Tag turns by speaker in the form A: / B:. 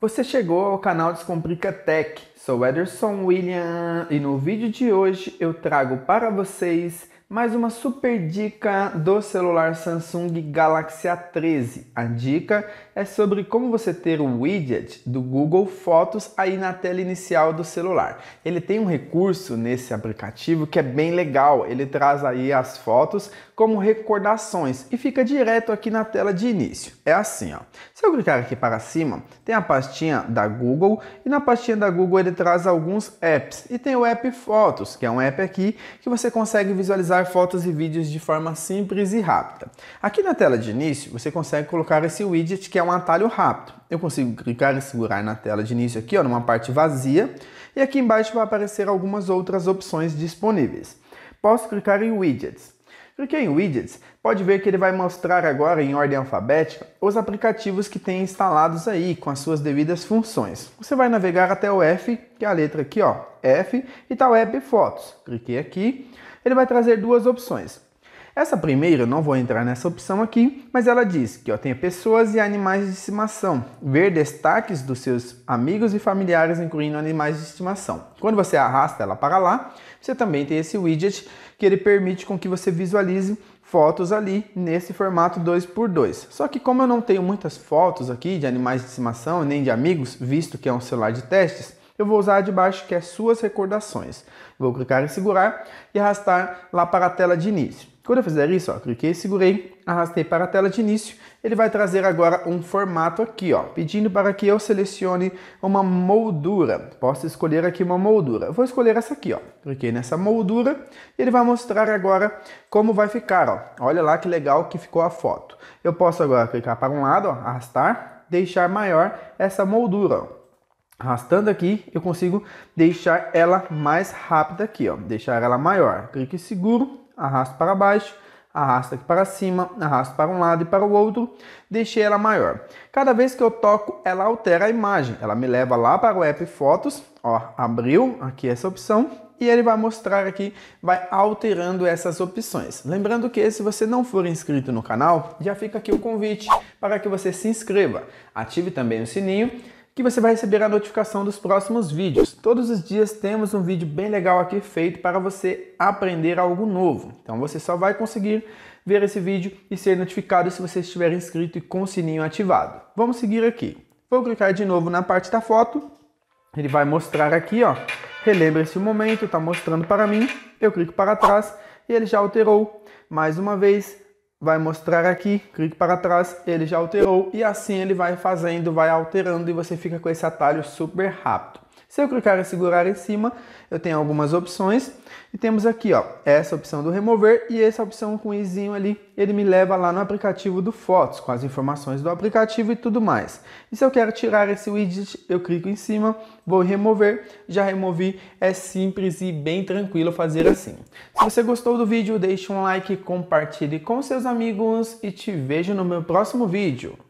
A: Você chegou ao canal Descomplica Tech. Sou Ederson William e no vídeo de hoje eu trago para vocês mais uma super dica do celular Samsung Galaxy A13. A dica é sobre como você ter o widget do Google Fotos aí na tela inicial do celular. Ele tem um recurso nesse aplicativo que é bem legal. Ele traz aí as fotos como recordações e fica direto aqui na tela de início. É assim, ó. Se eu clicar aqui para cima, tem a pastinha da Google e na pastinha da Google ele traz alguns apps e tem o app Fotos, que é um app aqui que você consegue visualizar editar fotos e vídeos de forma simples e rápida. Aqui na tela de início, você consegue colocar esse widget que é um atalho rápido. Eu consigo clicar e segurar na tela de início aqui, ó, numa parte vazia, e aqui embaixo vai aparecer algumas outras opções disponíveis. Posso clicar em widgets. Cliquei em widgets, pode ver que ele vai mostrar agora em ordem alfabética os aplicativos que tem instalados aí com as suas devidas funções. Você vai navegar até o F, que é a letra aqui, ó, F e tal app Fotos. Cliquei aqui, ele vai trazer duas opções. Essa primeira, não vou entrar nessa opção aqui, mas ela diz que ó, tem pessoas e animais de estimação, ver destaques dos seus amigos e familiares, incluindo animais de estimação. Quando você arrasta ela para lá, você também tem esse widget que ele permite com que você visualize fotos ali nesse formato 2x2. Só que como eu não tenho muitas fotos aqui de animais de estimação nem de amigos, visto que é um celular de testes, eu vou usar a de baixo que é suas recordações. Vou clicar em segurar e arrastar lá para a tela de início. Quando eu fizer isso, ó, cliquei, segurei, arrastei para a tela de início, ele vai trazer agora um formato aqui, ó, pedindo para que eu selecione uma moldura. Posso escolher aqui uma moldura. Vou escolher essa aqui, ó. Cliquei nessa moldura e ele vai mostrar agora como vai ficar, ó. Olha lá que legal que ficou a foto. Eu posso agora clicar para um lado, ó, arrastar, deixar maior essa moldura, ó. Arrastando aqui, eu consigo deixar ela mais rápida aqui, ó. Deixar ela maior. Clique seguro, arrasto para baixo, arrasto aqui para cima, arrasto para um lado e para o outro. Deixei ela maior. Cada vez que eu toco, ela altera a imagem. Ela me leva lá para o app Fotos, ó, abriu aqui essa opção. E ele vai mostrar aqui, vai alterando essas opções. Lembrando que se você não for inscrito no canal, já fica aqui o convite para que você se inscreva. Ative também o sininho que você vai receber a notificação dos próximos vídeos. Todos os dias temos um vídeo bem legal aqui feito para você aprender algo novo. Então você só vai conseguir ver esse vídeo e ser notificado se você estiver inscrito e com o sininho ativado. Vamos seguir aqui. Vou clicar de novo na parte da foto. Ele vai mostrar aqui, ó. Relembra esse momento, está mostrando para mim. Eu clico para trás e ele já alterou mais uma vez vai mostrar aqui, clique para trás, ele já alterou e assim ele vai fazendo, vai alterando e você fica com esse atalho super rápido. Se eu clicar em segurar em cima, eu tenho algumas opções e temos aqui ó, essa opção do remover e essa opção com o izinho ali, ele me leva lá no aplicativo do Fotos, com as informações do aplicativo e tudo mais. E se eu quero tirar esse widget, eu clico em cima, vou remover, já removi, é simples e bem tranquilo fazer assim. Se você gostou do vídeo, deixe um like, compartilhe com seus amigos e te vejo no meu próximo vídeo.